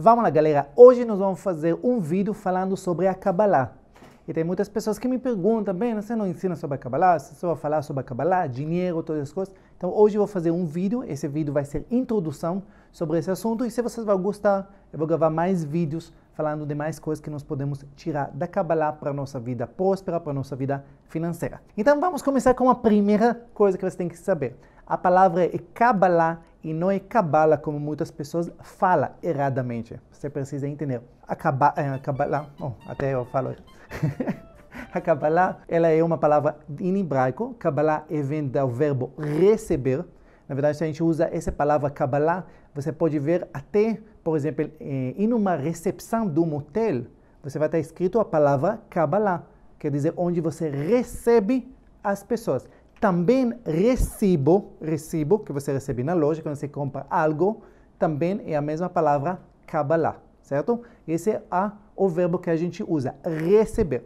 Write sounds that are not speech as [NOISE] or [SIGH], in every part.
Vamos lá, galera. Hoje nós vamos fazer um vídeo falando sobre a Kabbalah. E tem muitas pessoas que me perguntam, bem, você não ensina sobre a Kabbalah, você só vai falar sobre a Kabbalah, dinheiro, todas as coisas. Então hoje eu vou fazer um vídeo, esse vídeo vai ser introdução sobre esse assunto. E se vocês vão gostar, eu vou gravar mais vídeos falando de mais coisas que nós podemos tirar da Kabbalah para a nossa vida próspera, para a nossa vida financeira. Então vamos começar com a primeira coisa que você tem que saber. A palavra é Kabbalah e não é cabala como muitas pessoas falam erradamente. Você precisa entender. A eh, cabala, oh, até eu falo. [LAUGHS] a cabala, ela é uma palavra em hebraico. Cabala é vem do verbo receber. Na verdade, se a gente usa essa palavra cabala, você pode ver até, por exemplo, eh, em uma recepção do motel, você vai estar escrito a palavra cabala, quer dizer onde você recebe as pessoas. Também recibo, recibo, que você recebe na loja quando você compra algo, também é a mesma palavra Kabbalah, certo? Esse é a, o verbo que a gente usa, receber.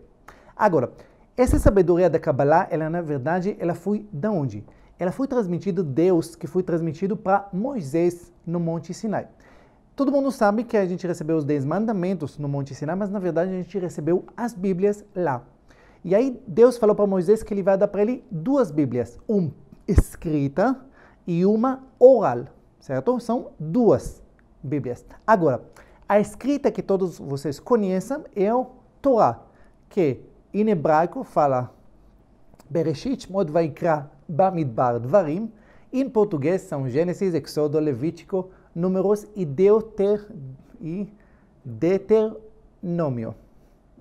Agora, essa sabedoria da Kabbalah, ela na verdade, ela foi de onde? Ela foi transmitida Deus, que foi transmitido para Moisés no Monte Sinai. Todo mundo sabe que a gente recebeu os Dez Mandamentos no Monte Sinai, mas na verdade a gente recebeu as Bíblias lá. E aí Deus falou para Moisés que ele vai dar para ele duas Bíblias, uma escrita e uma oral, certo? São duas Bíblias. Agora, a escrita que todos vocês conhecem é o Torá, que em hebraico fala Bereshit, Mod Vaikra, Bamidbar, Dvarim. Em português são Gênesis, Exodo, Levítico, Números e, Deuter, e Deuteronômio.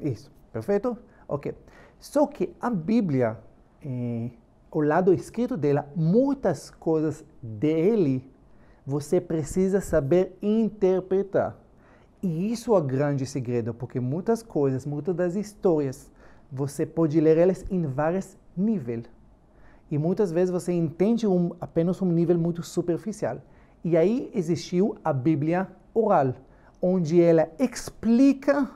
Isso, perfeito? Ok. Só que a Bíblia, eh, o lado escrito dela, muitas coisas dele você precisa saber interpretar. E isso é o grande segredo, porque muitas coisas, muitas das histórias, você pode ler elas em vários níveis. E muitas vezes você entende um, apenas um nível muito superficial. E aí existiu a Bíblia oral, onde ela explica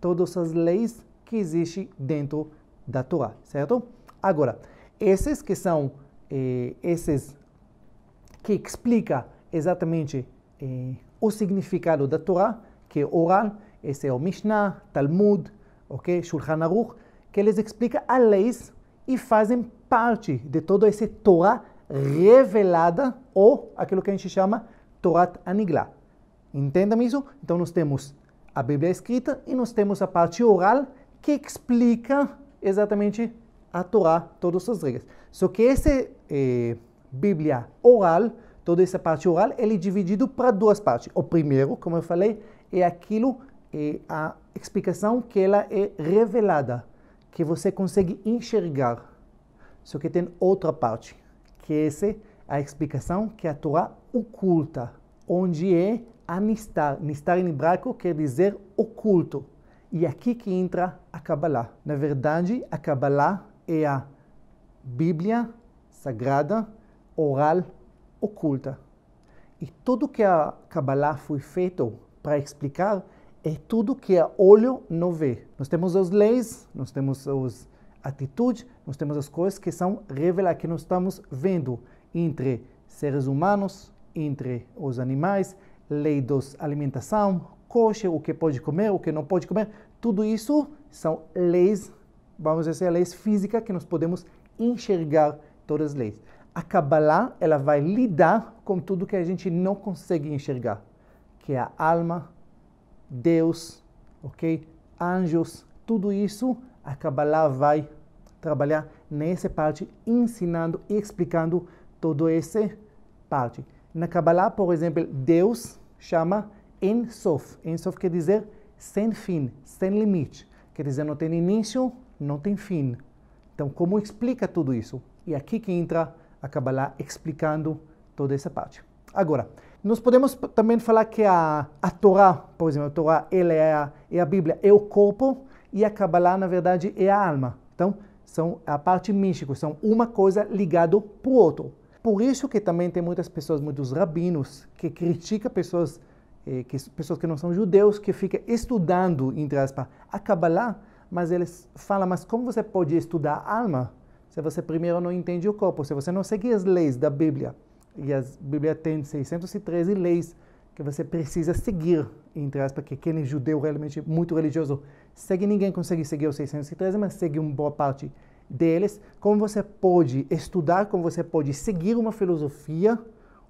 todas as leis que existe dentro da Torá, certo? Agora, esses que são eh, esses que explica exatamente eh, o significado da Torá, que é oral, esse é o Mishnah, Talmud, ok, Shulchan Aruch, que eles explicam as leis e fazem parte de todo esse Torá revelada ou aquilo que a gente chama Torat Aniglá. Entendam isso? Então nós temos a Bíblia escrita e nós temos a parte oral que explica exatamente a Torá, todas as regras. Só que essa eh, Bíblia oral, toda essa parte oral, ele é dividido para duas partes. O primeiro, como eu falei, é aquilo, é a explicação que ela é revelada, que você consegue enxergar. Só que tem outra parte, que essa é a explicação que a Torá oculta, onde é Nistar. Nistar em hebraico quer dizer oculto. E aqui que entra a Kabbalah. Na verdade, a Kabbalah é a Bíblia sagrada, oral, oculta. E tudo que a Kabbalah foi feito para explicar é tudo que a olho não vê. Nós temos as leis, nós temos as atitudes, nós temos as coisas que são reveladas, que nós estamos vendo entre seres humanos, entre os animais, lei da alimentação, kosher, o que pode comer, o que não pode comer, tudo isso são leis, vamos dizer, assim, leis físicas que nós podemos enxergar todas as leis. A Kabbalah, ela vai lidar com tudo que a gente não consegue enxergar, que é a alma, Deus, ok? Anjos, tudo isso a Kabbalah vai trabalhar nessa parte, ensinando e explicando toda essa parte. Na Kabbalah, por exemplo, Deus chama em Sof. Sof quer dizer sem fim, sem limite. Quer dizer, não tem início, não tem fim. Então, como explica tudo isso? E é aqui que entra a Kabbalah explicando toda essa parte. Agora, nós podemos também falar que a, a Torá, por exemplo, a Torá é, a, é a Bíblia, é o corpo, e a Kabbalah, na verdade, é a alma. Então, são a parte mística, são uma coisa ligada para o outro. Por isso que também tem muitas pessoas, muitos rabinos, que criticam pessoas eh, que, pessoas que não são judeus, que ficam estudando, entre aspas, a Kabbalah, mas eles falam, mas como você pode estudar a alma se você primeiro não entende o corpo, se você não segue as leis da Bíblia? E a Bíblia tem 613 leis que você precisa seguir, entre aspas, que quem é judeu realmente muito religioso segue, ninguém consegue seguir os 613, mas segue uma boa parte deles. Como você pode estudar, como você pode seguir uma filosofia,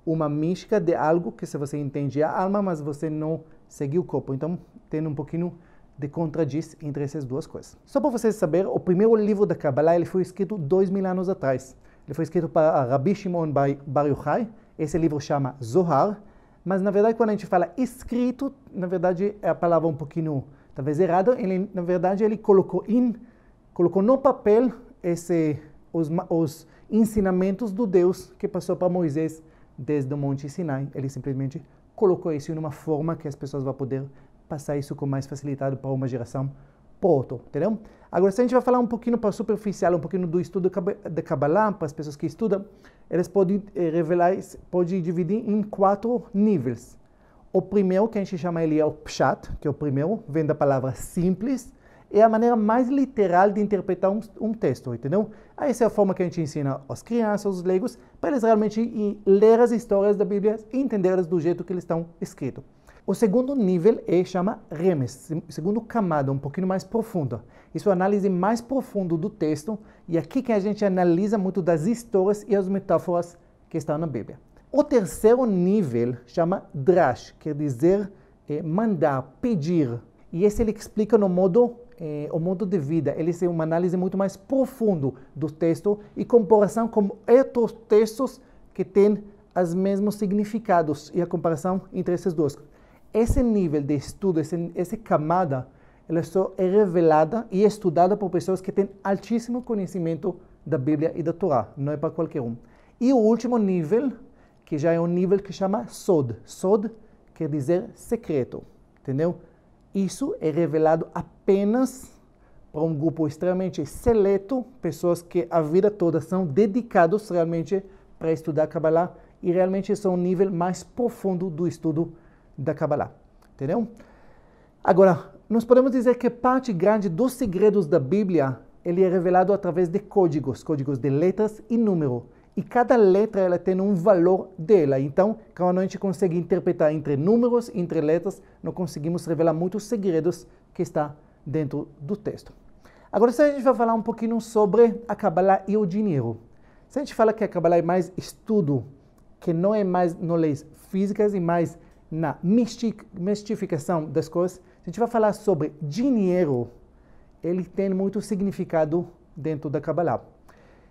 uma mística de algo que se você entende a alma, mas você não seguiu o corpo. Então, tem um pouquinho de contradiz entre essas duas coisas. Só para vocês saberem, o primeiro livro da Kabbalah ele foi escrito dois mil anos atrás. Ele foi escrito para Rabbi Shimon Bar Yochai. Esse livro chama Zohar, mas na verdade quando a gente fala escrito, na verdade é a palavra um pouquinho talvez errada. Ele na verdade ele colocou in, colocou no papel esse os, os ensinamentos do Deus que passou para Moisés desde o Monte Sinai. Ele simplesmente colocou isso em uma forma que as pessoas vão poder passar isso com mais facilidade para uma geração para outra, entendeu? Agora, se a gente vai falar um pouquinho para superficial, um pouquinho do estudo de Kabbalah, para as pessoas que estudam, eles podem eh, revelar, podem dividir em quatro níveis. O primeiro, que a gente chama ele é o Pshat, que é o primeiro, vem da palavra simples, é a maneira mais literal de interpretar um, um texto, entendeu? Essa é a forma que a gente ensina as crianças, os leigos, para eles realmente ler as histórias da Bíblia e entendê-las do jeito que eles estão escritos. O segundo nível é chama remes, segundo camada, um pouquinho mais profunda. Isso é a análise mais profunda do texto e aqui que a gente analisa muito das histórias e as metáforas que estão na Bíblia. O terceiro nível chama drash, quer dizer é, mandar, pedir. E esse ele explica no modo eh, o modo de vida, ele têm uma análise muito mais profundo do texto e comparação com outros textos que têm os mesmos significados e a comparação entre esses dois. Esse nível de estudo, esse, essa camada, ela é só é revelada e estudada por pessoas que têm altíssimo conhecimento da Bíblia e da Torá, não é para qualquer um. E o último nível, que já é um nível que chama Sod. Sod quer dizer secreto, entendeu? Isso é revelado apenas para um grupo extremamente seleto, pessoas que a vida toda são dedicados realmente para estudar Kabbalah e realmente são um nível mais profundo do estudo da Kabbalah. Entendeu? Agora, nós podemos dizer que parte grande dos segredos da Bíblia ele é revelado através de códigos, códigos de letras e números e cada letra ela tem um valor dela. Então, quando a gente consegue interpretar entre números, entre letras, nós conseguimos revelar muitos segredos que está dentro do texto. Agora, se a gente vai falar um pouquinho sobre a Kabbalah e o dinheiro. Se a gente fala que a Kabbalah é mais estudo, que não é mais no leis físicas e mais na mistificação das coisas, a gente vai falar sobre dinheiro, ele tem muito significado dentro da Kabbalah.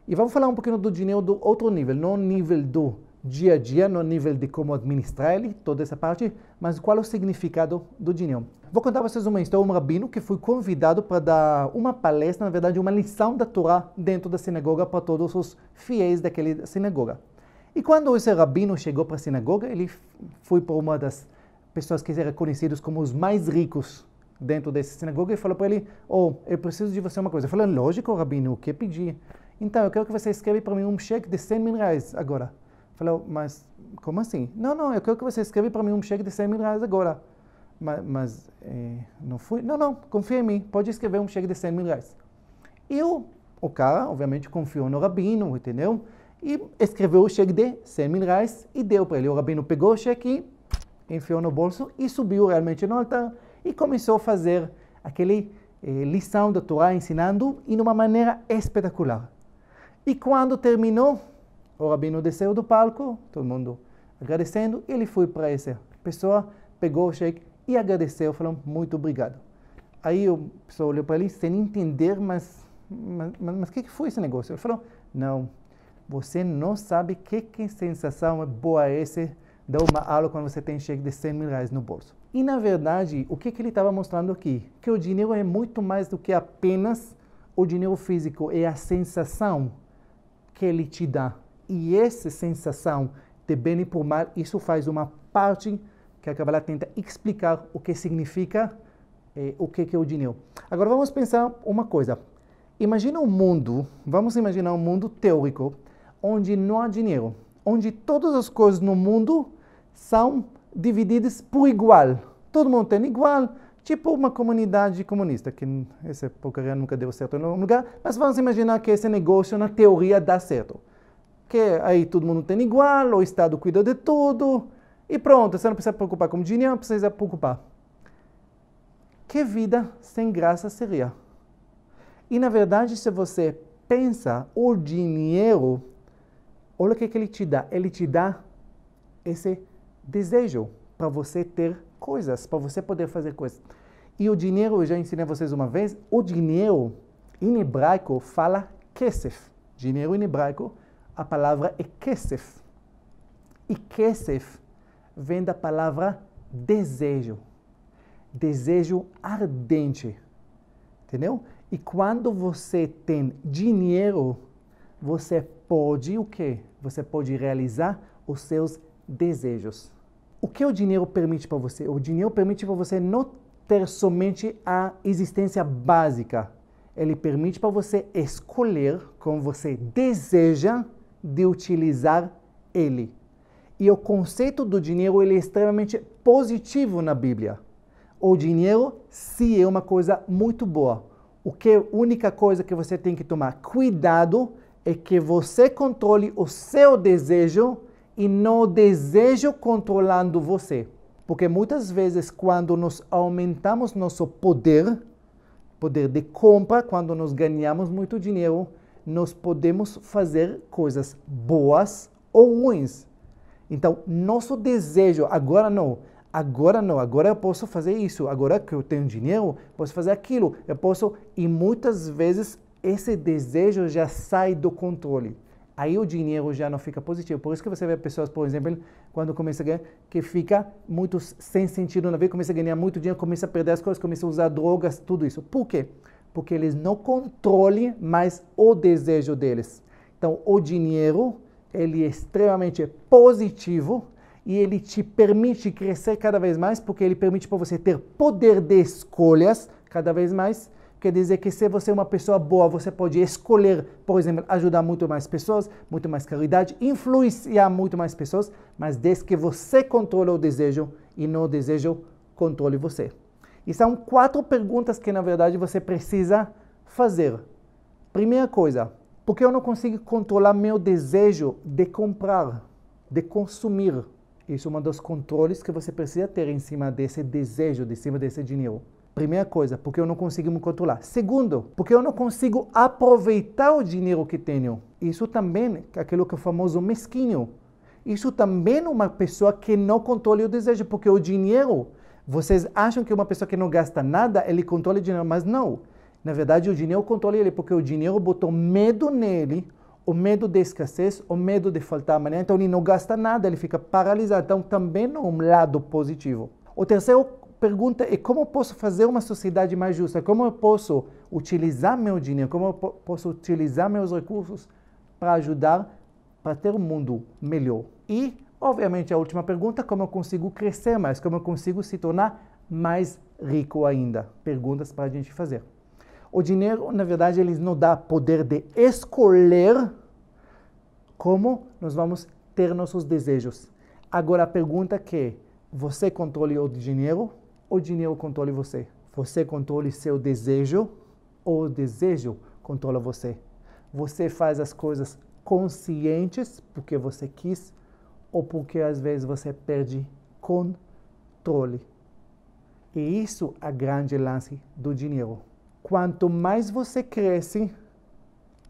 E vamos falar um pouquinho do dinheiro do outro nível, não nível do dia a dia, no nível de como administrar ele, toda essa parte, mas qual é o significado do dinheiro. Vou contar para vocês uma história, um rabino que foi convidado para dar uma palestra, na verdade uma lição da Torá dentro da sinagoga para todos os fiéis daquela sinagoga. E quando esse rabino chegou para a sinagoga, ele foi para uma das pessoas que eram conhecidas como os mais ricos dentro dessa sinagoga e falou para ele, oh, eu preciso de você uma coisa. Ele falou, é lógico, rabino, o que pedir? Então, eu quero que você escreva para mim um cheque de 100 mil reais agora. Falou, oh, mas como assim? Não, não, eu quero que você escreva para mim um cheque de 100 mil reais agora. Mas, mas eh, não fui? Não, não, confia em mim, pode escrever um cheque de 100 mil reais. E o, o cara, obviamente, confiou no rabino, entendeu? E escreveu o cheque de 100 mil reais e deu para ele. O rabino pegou o cheque enfiou no bolso e subiu realmente no altar e começou a fazer aquele eh, lição da Torá ensinando e de uma maneira espetacular. E quando terminou, o rabino desceu do palco, todo mundo agradecendo, ele foi para essa pessoa, pegou o cheque e agradeceu, falou muito obrigado. Aí o pessoal olhou para ele sem entender, mas mas o que, que foi esse negócio? Ele falou, não, você não sabe que, que sensação boa é essa dá uma aula quando você tem cheque de 100 mil reais no bolso. E na verdade, o que, que ele estava mostrando aqui? Que o dinheiro é muito mais do que apenas o dinheiro físico, é a sensação que Ele te dá. E essa sensação de bem e por mal, isso faz uma parte que a Kabbalah tenta explicar o que significa eh, o que é o dinheiro. Agora vamos pensar uma coisa. Imagina um mundo, vamos imaginar um mundo teórico, onde não há dinheiro, onde todas as coisas no mundo são divididas por igual. Todo mundo tem igual, tipo uma comunidade comunista, que essa porcaria nunca deu certo em nenhum lugar, mas vamos imaginar que esse negócio na teoria dá certo. Que aí todo mundo tem igual, o Estado cuida de tudo, e pronto, você não precisa preocupar com dinheiro, não precisa preocupar. Que vida sem graça seria? E na verdade, se você pensa, o dinheiro, olha o que, que ele te dá, ele te dá esse desejo para você ter coisas, para você poder fazer coisas. E o dinheiro, eu já ensinei vocês uma vez, o dinheiro em hebraico fala kesef. Dinheiro em hebraico, a palavra é kesef. E kesef vem da palavra desejo. Desejo ardente. Entendeu? E quando você tem dinheiro, você pode o quê? Você pode realizar os seus desejos o que o dinheiro permite para você? O dinheiro permite para você não ter somente a existência básica. Ele permite para você escolher como você deseja de utilizar ele. E o conceito do dinheiro ele é extremamente positivo na Bíblia. O dinheiro, se é uma coisa muito boa, o que é a única coisa que você tem que tomar cuidado é que você controle o seu desejo e não desejo controlando você. Porque muitas vezes, quando nós aumentamos nosso poder, poder de compra, quando nós ganhamos muito dinheiro, nós podemos fazer coisas boas ou ruins. Então, nosso desejo, agora não, agora não, agora eu posso fazer isso, agora que eu tenho dinheiro, posso fazer aquilo, eu posso. E muitas vezes esse desejo já sai do controle aí o dinheiro já não fica positivo. Por isso que você vê pessoas, por exemplo, quando começa a ganhar, que fica muito sem sentido na vida, começa a ganhar muito dinheiro, começa a perder as coisas, começa a usar drogas, tudo isso. Por quê? Porque eles não controlam mais o desejo deles. Então, o dinheiro, ele é extremamente positivo e ele te permite crescer cada vez mais, porque ele permite para você ter poder de escolhas cada vez mais Quer dizer que se você é uma pessoa boa, você pode escolher, por exemplo, ajudar muito mais pessoas, muito mais caridade, influenciar muito mais pessoas, mas desde que você controle o desejo e não o desejo controle você. E são quatro perguntas que, na verdade, você precisa fazer. Primeira coisa, por que eu não consigo controlar meu desejo de comprar, de consumir? Isso é um dos controles que você precisa ter em cima desse desejo, em cima desse dinheiro. Primeira coisa, porque eu não consigo me controlar. Segundo, porque eu não consigo aproveitar o dinheiro que tenho. Isso também, aquilo que é o famoso mesquinho. Isso também é uma pessoa que não controla o desejo, porque o dinheiro, vocês acham que uma pessoa que não gasta nada, ele controla o dinheiro, mas não. Na verdade, o dinheiro controla ele, porque o dinheiro botou medo nele, o medo da escassez, o medo de faltar amanhã. Então, ele não gasta nada, ele fica paralisado. Então, também não é um lado positivo. O terceiro pergunta é como eu posso fazer uma sociedade mais justa? Como eu posso utilizar meu dinheiro? Como eu posso utilizar meus recursos para ajudar para ter um mundo melhor? E, obviamente, a última pergunta, como eu consigo crescer mais? Como eu consigo se tornar mais rico ainda? Perguntas para a gente fazer. O dinheiro, na verdade, ele nos dá poder de escolher como nós vamos ter nossos desejos. Agora a pergunta que é, você controle o dinheiro o dinheiro controla você. Você controla seu desejo ou o desejo controla você. Você faz as coisas conscientes porque você quis ou porque às vezes você perde controle. E isso é a grande lance do dinheiro. Quanto mais você cresce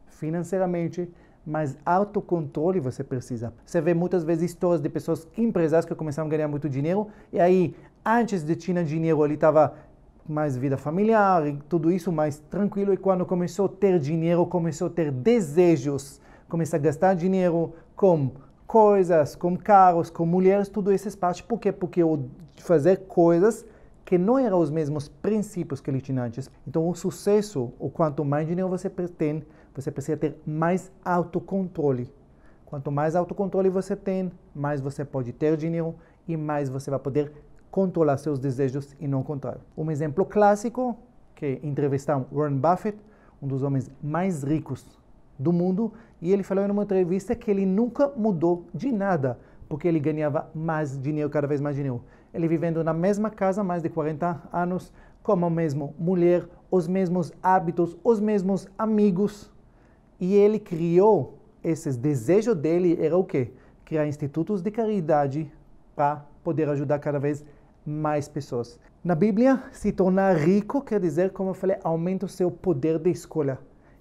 financeiramente, mais autocontrole você precisa. Você vê muitas vezes histórias de pessoas empresárias que começaram a ganhar muito dinheiro e aí antes de tinha dinheiro ele estava mais vida familiar e tudo isso mais tranquilo. E quando começou a ter dinheiro, começou a ter desejos, começou a gastar dinheiro com coisas, com carros, com mulheres, tudo esse espaço. Por quê? Porque fazer coisas que não eram os mesmos princípios que ele tinha antes. Então, o sucesso, o quanto mais dinheiro você tem, você precisa ter mais autocontrole. Quanto mais autocontrole você tem, mais você pode ter dinheiro e mais você vai poder controlar seus desejos e não o contrário. Um exemplo clássico que entrevistaram Warren Buffett, um dos homens mais ricos do mundo, e ele falou em uma entrevista que ele nunca mudou de nada, porque ele ganhava mais dinheiro, cada vez mais dinheiro. Ele vivendo na mesma casa mais de 40 anos, com a mesma mulher, os mesmos hábitos, os mesmos amigos, e ele criou esses desejos dele era o quê? Criar institutos de caridade para poder ajudar cada vez mais mais pessoas. Na Bíblia, se tornar rico quer dizer, como eu falei, aumenta o seu poder de escolha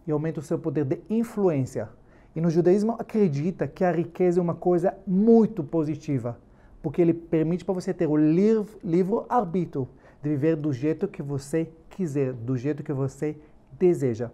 e aumenta o seu poder de influência. E no judaísmo acredita que a riqueza é uma coisa muito positiva, porque ele permite para você ter o livre, livre arbítrio de viver do jeito que você quiser, do jeito que você deseja.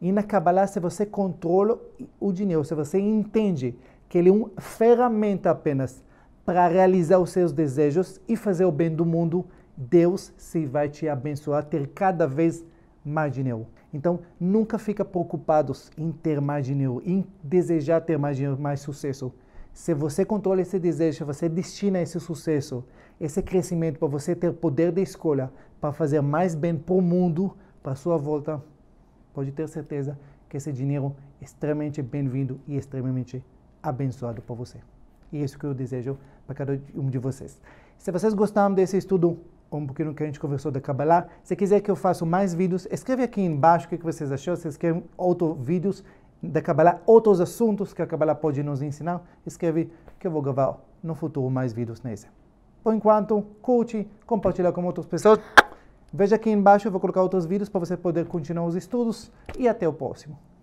E na Kabbalah, se você controla o dinheiro, se você entende que ele é uma ferramenta apenas para realizar os seus desejos e fazer o bem do mundo, Deus se vai te abençoar, ter cada vez mais dinheiro. Então, nunca fica preocupados em ter mais dinheiro, em desejar ter mais dinheiro, mais sucesso. Se você controla esse desejo, você destina esse sucesso, esse crescimento para você ter poder de escolha, para fazer mais bem para o mundo, para sua volta, pode ter certeza que esse dinheiro é extremamente bem-vindo e extremamente abençoado para você. E é isso que eu desejo para cada um de vocês. Se vocês gostaram desse estudo, um pouquinho que a gente conversou da Kabbalah, se quiser que eu faça mais vídeos, escreve aqui embaixo o que vocês acharam, se vocês querem outros vídeos da Kabbalah, outros assuntos que a Kabbalah pode nos ensinar, escreve que eu vou gravar no futuro mais vídeos nesse. Por enquanto, curte, compartilha com outras pessoas. Veja aqui embaixo, eu vou colocar outros vídeos para você poder continuar os estudos e até o próximo.